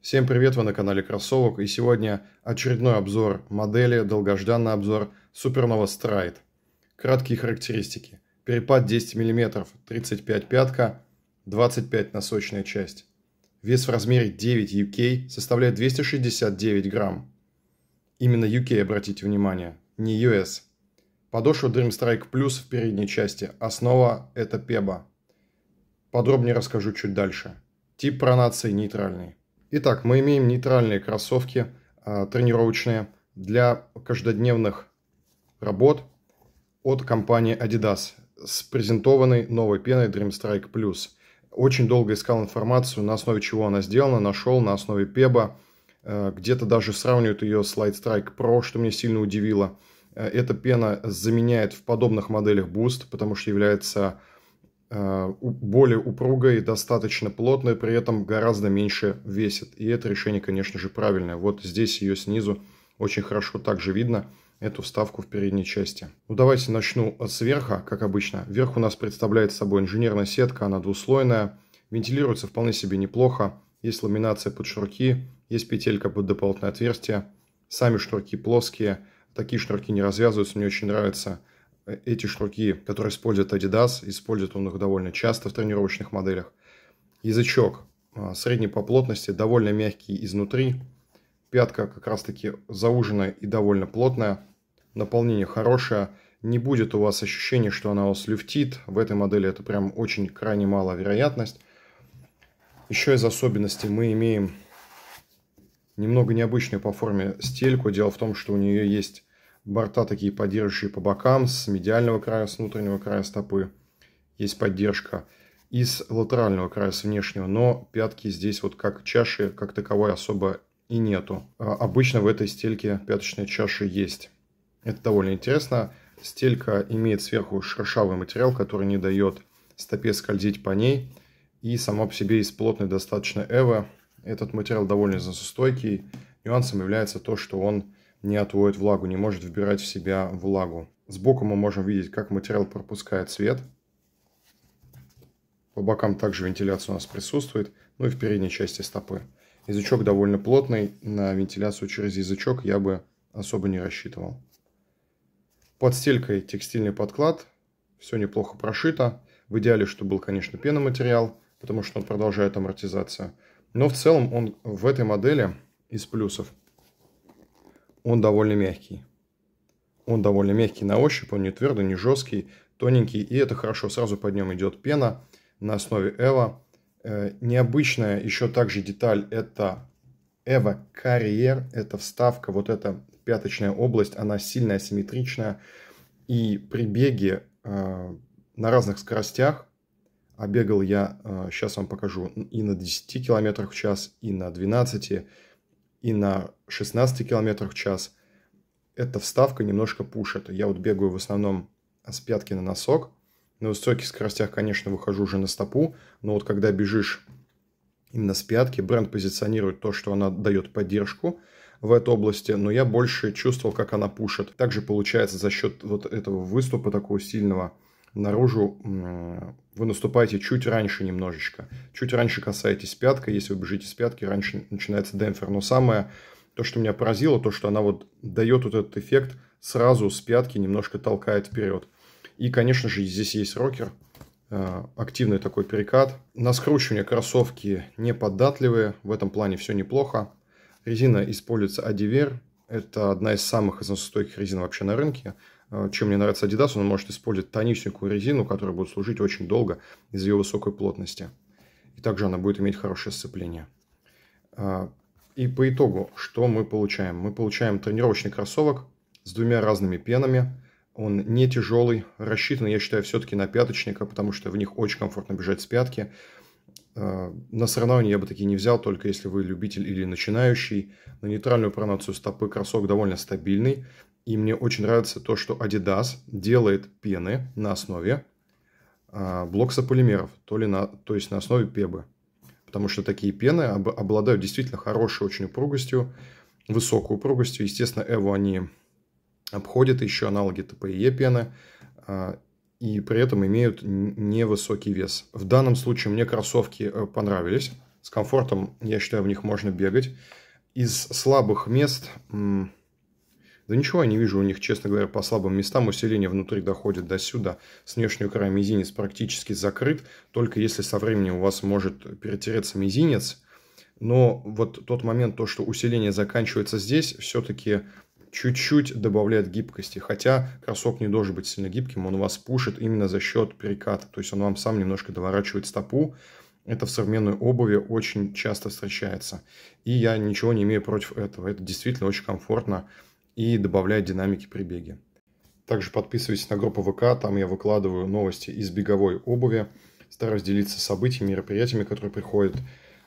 Всем привет, вы на канале Кроссовок, и сегодня очередной обзор модели, долгожданный обзор Supernova Stride. Краткие характеристики. Перепад 10 мм, 35 пятка, 25 носочная часть. Вес в размере 9 UK составляет 269 грамм. Именно UK, обратите внимание, не US. Подошва Dream Strike Plus в передней части, основа это PEBA. Подробнее расскажу чуть дальше. Тип пронации нейтральный. Итак, мы имеем нейтральные кроссовки а, тренировочные для каждодневных работ от компании Adidas с презентованной новой пеной Dreamstrike Plus. Очень долго искал информацию, на основе чего она сделана, нашел на основе Пеба. Э, где-то даже сравнивают ее с Lightstrike Pro, что меня сильно удивило. Э, эта пена заменяет в подобных моделях Boost, потому что является Э, более упругая и достаточно плотная, при этом гораздо меньше весит. И это решение, конечно же, правильное. Вот здесь ее снизу очень хорошо также видно, эту вставку в передней части. Ну давайте начну сверха, как обычно. Верх у нас представляет собой инженерная сетка, она двуслойная, вентилируется вполне себе неплохо. Есть ламинация под шнурки, есть петелька под дополнительное отверстие. Сами шнурки плоские, такие шнурки не развязываются, мне очень нравится. Э, эти шнурки, которые использует Adidas, использует он их довольно часто в тренировочных моделях. Язычок а, средний по плотности, довольно мягкий изнутри. Пятка как раз таки зауженная и довольно плотная. Наполнение хорошее. Не будет у вас ощущения, что она вас люфтит. В этой модели это прям очень крайне малая вероятность. Еще из особенностей мы имеем немного необычную по форме стельку. Дело в том, что у нее есть борта такие поддерживающие по бокам, с медиального края, с внутреннего края стопы есть поддержка, и с латерального края, с внешнего, но пятки здесь вот как чаши, как таковой особо и нету. А, обычно в этой стельке пяточная чаша есть. Это довольно интересно. Стелька имеет сверху шершавый материал, который не дает стопе скользить по ней. И сама по себе из плотной достаточно эвы. Этот материал довольно износостойкий. Нюансом является то, что он не отводит влагу, не может вбирать в себя влагу. Сбоку мы можем видеть, как материал пропускает свет. По бокам также вентиляция у нас присутствует, ну и в передней части стопы. Язычок довольно плотный, на вентиляцию через язычок я бы особо не рассчитывал. Под стелькой текстильный подклад, все неплохо прошито. В идеале, чтобы был, конечно, пеноматериал, потому что он продолжает амортизацию. Но в целом он в этой модели из плюсов – он довольно мягкий. Он довольно мягкий на ощупь, он не твердый, не жесткий, тоненький. И это хорошо, сразу под ним идет пена на основе Эва. Э, необычная еще также деталь – это Эва Карьер. Это вставка, вот эта пяточная область, она сильная, асимметричная. И при беге э, на разных скоростях, а бегал я, э, сейчас вам покажу, и на 10 километрах в час, и на 12 и на 16 км в час. Эта вставка немножко пушит. Я вот бегаю в основном с пятки на носок. На высоких скоростях, конечно, выхожу уже на стопу, но вот когда бежишь именно с пятки, бренд позиционирует то, что она дает поддержку в этой области, но я больше чувствовал, как она пушит. Также получается за счет вот этого выступа такого сильного – наружу вы наступаете чуть раньше немножечко. Чуть раньше касаетесь пятка, если вы бежите с пятки, раньше начинается демпфер. Но самое, то, что меня поразило, то, что она вот дает вот этот эффект сразу с пятки, немножко толкает вперед. И, конечно же, здесь есть рокер, э, активный такой перекат. На скручивание кроссовки неподатливые, в этом плане все неплохо. Резина используется Адивер, это одна из самых износостойких резин вообще на рынке. А, чем мне нравится Adidas, он может использовать тонюсенькую резину, которая будет служить очень долго из-за ее высокой плотности. И также она будет иметь хорошее сцепление. А, и по итогу, что мы получаем? Мы получаем тренировочный кроссовок с двумя разными пенами. Он не тяжелый, рассчитан, я считаю, все-таки на пяточника, потому что в них очень комфортно бежать с пятки. А, на соревнования я бы такие не взял, только если вы любитель или начинающий. На нейтральную пронацию стопы кроссовок довольно стабильный. И мне очень нравится то, что Adidas делает пены на основе а, блоксополимеров, то, ли на, то есть на основе пебы. Потому что такие пены об, обладают действительно хорошей очень упругостью, высокой упругостью. Естественно, Эву они обходят еще аналоги ТПЕ пены а, и при этом имеют невысокий вес. В данном случае мне кроссовки э, понравились. С комфортом, я считаю, в них можно бегать. Из слабых мест... М- да ничего я не вижу у них, честно говоря, по слабым местам усиление внутри доходит до сюда. С внешнего края мизинец практически закрыт, только если со временем у вас может перетереться мизинец. Но вот тот момент, то, что усиление заканчивается здесь, все-таки чуть-чуть добавляет гибкости. Хотя кроссок не должен быть сильно гибким, он вас пушит именно за счет переката. То есть он вам сам немножко доворачивает стопу. Это в современной обуви очень часто встречается. И я ничего не имею против этого. Это действительно очень комфортно и добавляю динамики при беге. Также подписывайтесь на группу ВК, там я выкладываю новости из беговой обуви, стараюсь делиться событиями, мероприятиями, которые приходят в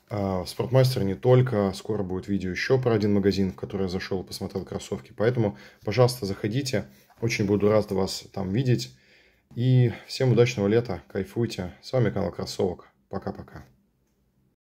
а, Спортмастер не только, скоро будет видео еще про один магазин, в который я зашел и посмотрел кроссовки. Поэтому, пожалуйста, заходите, очень буду рад вас там видеть. И всем удачного лета, кайфуйте. С вами канал Кроссовок. Пока-пока.